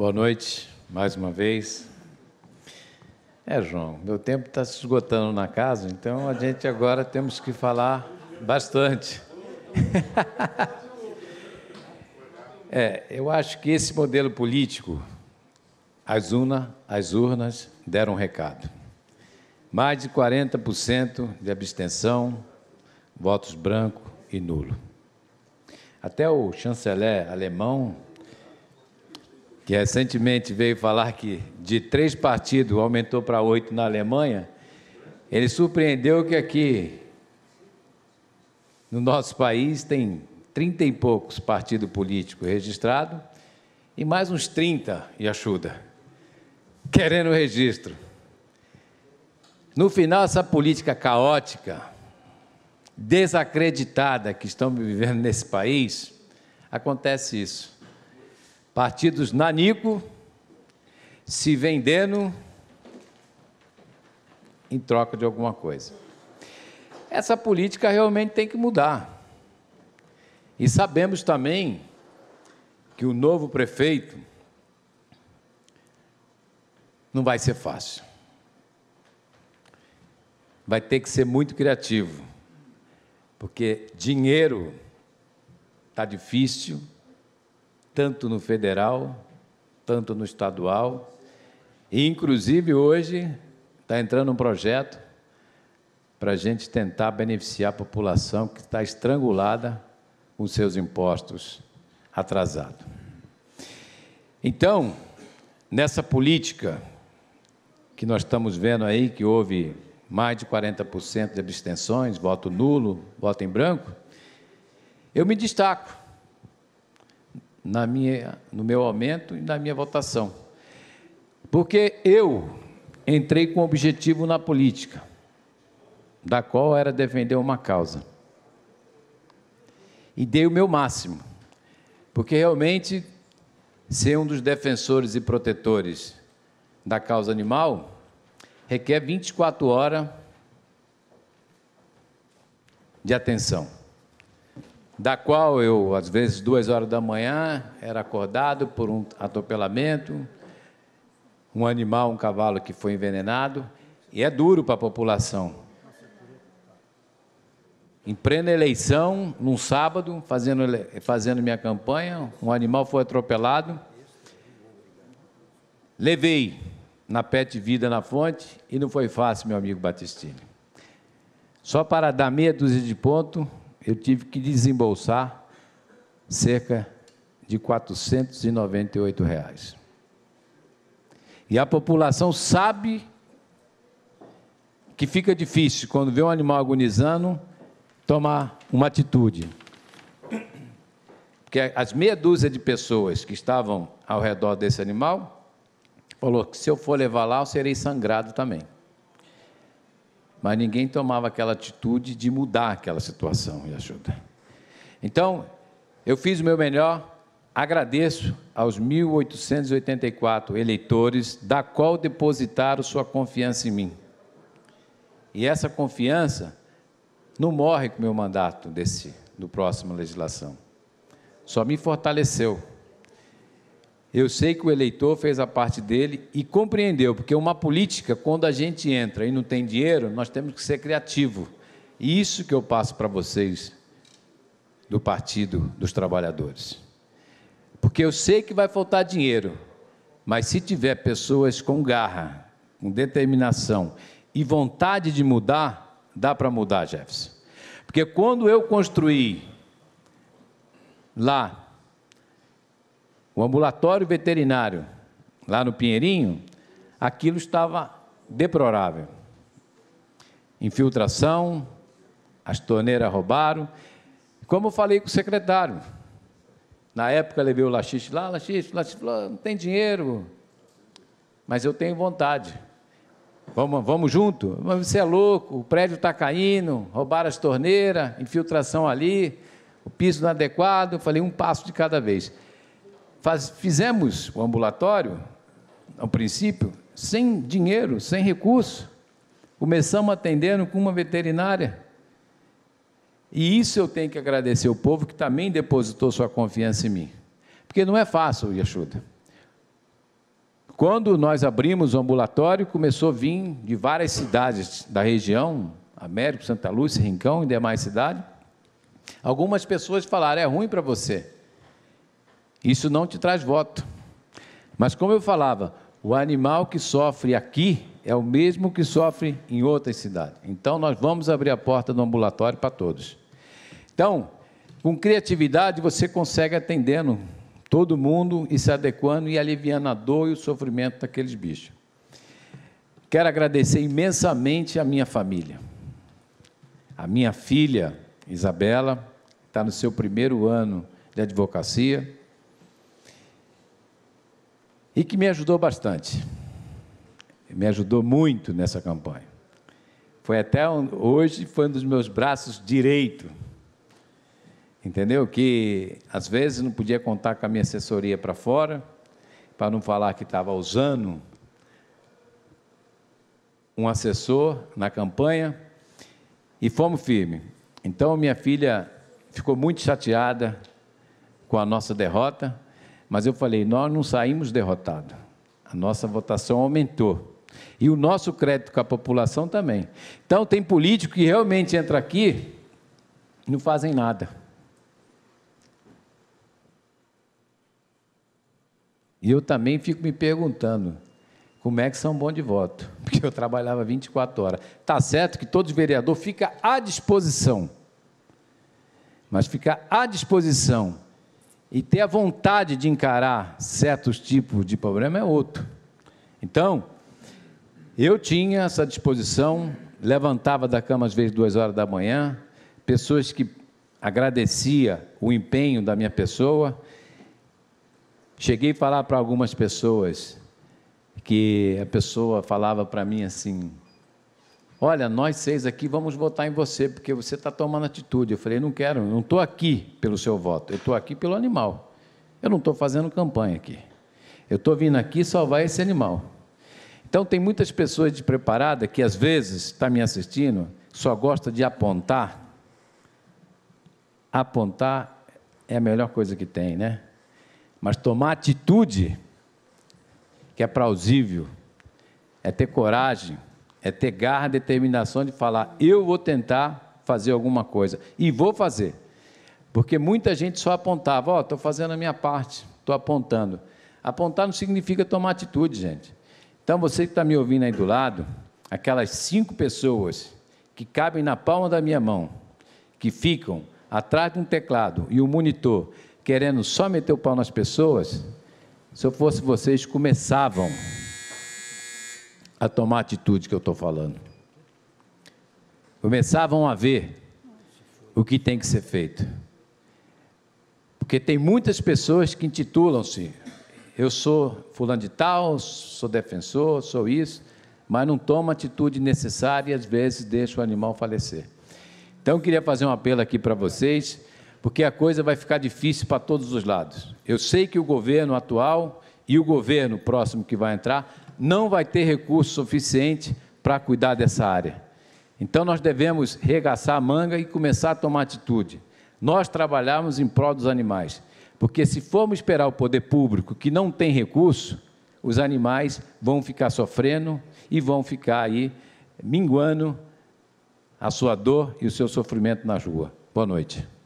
Boa noite, mais uma vez. É, João, meu tempo está se esgotando na casa, então a gente agora temos que falar bastante. é, eu acho que esse modelo político, as, una, as urnas deram um recado. Mais de 40% de abstenção, votos branco e nulo. Até o chanceler alemão que recentemente veio falar que de três partidos aumentou para oito na Alemanha, ele surpreendeu que aqui no nosso país tem trinta e poucos partidos políticos registrados e mais uns 30, Iachuda, querendo registro. No final, essa política caótica, desacreditada que estamos vivendo nesse país, acontece isso partidos nanico se vendendo em troca de alguma coisa. Essa política realmente tem que mudar. E sabemos também que o novo prefeito não vai ser fácil. Vai ter que ser muito criativo, porque dinheiro está difícil, tanto no federal, tanto no estadual. E, inclusive, hoje está entrando um projeto para a gente tentar beneficiar a população que está estrangulada com seus impostos atrasados. Então, nessa política que nós estamos vendo aí, que houve mais de 40% de abstenções, voto nulo, voto em branco, eu me destaco na minha, no meu aumento e na minha votação. Porque eu entrei com objetivo na política, da qual era defender uma causa. E dei o meu máximo, porque realmente ser um dos defensores e protetores da causa animal requer 24 horas de atenção da qual eu, às vezes, duas horas da manhã, era acordado por um atropelamento, um animal, um cavalo que foi envenenado, e é duro para a população. Em plena eleição, num sábado, fazendo, fazendo minha campanha, um animal foi atropelado. Levei na PET Vida na Fonte e não foi fácil, meu amigo Batistini. Só para dar meia dúzia de ponto, eu tive que desembolsar cerca de 498 reais. E a população sabe que fica difícil quando vê um animal agonizando tomar uma atitude. Porque as meia dúzia de pessoas que estavam ao redor desse animal falou que se eu for levar lá, eu serei sangrado também mas ninguém tomava aquela atitude de mudar aquela situação e ajuda. Então, eu fiz o meu melhor, agradeço aos 1.884 eleitores, da qual depositaram sua confiança em mim. E essa confiança não morre com o meu mandato desse, do próximo legislação. Só me fortaleceu. Eu sei que o eleitor fez a parte dele e compreendeu, porque uma política, quando a gente entra e não tem dinheiro, nós temos que ser criativo. E isso que eu passo para vocês do Partido dos Trabalhadores. Porque eu sei que vai faltar dinheiro, mas se tiver pessoas com garra, com determinação e vontade de mudar, dá para mudar, Jefferson. Porque quando eu construí lá o ambulatório veterinário, lá no Pinheirinho, aquilo estava deplorável. Infiltração, as torneiras roubaram. Como eu falei com o secretário, na época levei o Laxiste lá, Laxiste, Laxiste falou, não tem dinheiro, mas eu tenho vontade. Vamos, vamos junto? Mas você é louco, o prédio está caindo, roubaram as torneiras, infiltração ali, o piso inadequado. Eu falei, um passo de cada vez. Faz, fizemos o ambulatório, ao princípio, sem dinheiro, sem recurso. Começamos atendendo com uma veterinária. E isso eu tenho que agradecer ao povo que também depositou sua confiança em mim. Porque não é fácil, Yashuda. Quando nós abrimos o ambulatório, começou a vir de várias cidades da região, Américo, Santa Lúcia, Rincão e demais cidades. Algumas pessoas falaram: é ruim para você. Isso não te traz voto. Mas como eu falava, o animal que sofre aqui é o mesmo que sofre em outra cidade. Então nós vamos abrir a porta do ambulatório para todos. Então, com criatividade você consegue atendendo todo mundo e se adequando e aliviando a dor e o sofrimento daqueles bichos. Quero agradecer imensamente a minha família. A minha filha, Isabela, está no seu primeiro ano de advocacia e que me ajudou bastante. Me ajudou muito nessa campanha. Foi até hoje foi um dos meus braços direito. Entendeu? Que às vezes não podia contar com a minha assessoria para fora, para não falar que estava usando um assessor na campanha e fomos firme. Então minha filha ficou muito chateada com a nossa derrota, mas eu falei, nós não saímos derrotados. A nossa votação aumentou. E o nosso crédito com a população também. Então, tem político que realmente entra aqui e não fazem nada. E eu também fico me perguntando como é que são bons de voto, porque eu trabalhava 24 horas. Tá certo que todo vereador fica à disposição, mas fica à disposição e ter a vontade de encarar certos tipos de problema é outro. Então, eu tinha essa disposição, levantava da cama às vezes duas horas da manhã, pessoas que agradecia o empenho da minha pessoa. Cheguei a falar para algumas pessoas que a pessoa falava para mim assim: Olha, nós seis aqui vamos votar em você, porque você está tomando atitude. Eu falei: Não quero, não estou aqui pelo seu voto, eu estou aqui pelo animal. Eu não estou fazendo campanha aqui. Eu estou vindo aqui salvar esse animal. Então, tem muitas pessoas despreparadas que, às vezes, está me assistindo, só gosta de apontar. Apontar é a melhor coisa que tem, né? Mas tomar atitude, que é plausível, é ter coragem é ter garra, determinação de falar: eu vou tentar fazer alguma coisa. E vou fazer. Porque muita gente só apontava: ó, oh, estou fazendo a minha parte, estou apontando. Apontar não significa tomar atitude, gente. Então você que está me ouvindo aí do lado, aquelas cinco pessoas que cabem na palma da minha mão, que ficam atrás de um teclado e um monitor, querendo só meter o pau nas pessoas, se eu fosse vocês, começavam a tomar a atitude que eu estou falando. Começavam a ver o que tem que ser feito. Porque tem muitas pessoas que intitulam-se, eu sou fulano de tal, sou defensor, sou isso, mas não toma a atitude necessária e às vezes deixa o animal falecer. Então eu queria fazer um apelo aqui para vocês, porque a coisa vai ficar difícil para todos os lados. Eu sei que o governo atual e o governo próximo que vai entrar não vai ter recurso suficiente para cuidar dessa área. Então nós devemos regaçar a manga e começar a tomar atitude. Nós trabalhamos em prol dos animais, porque se formos esperar o poder público que não tem recurso, os animais vão ficar sofrendo e vão ficar aí minguando a sua dor e o seu sofrimento na rua. Boa noite.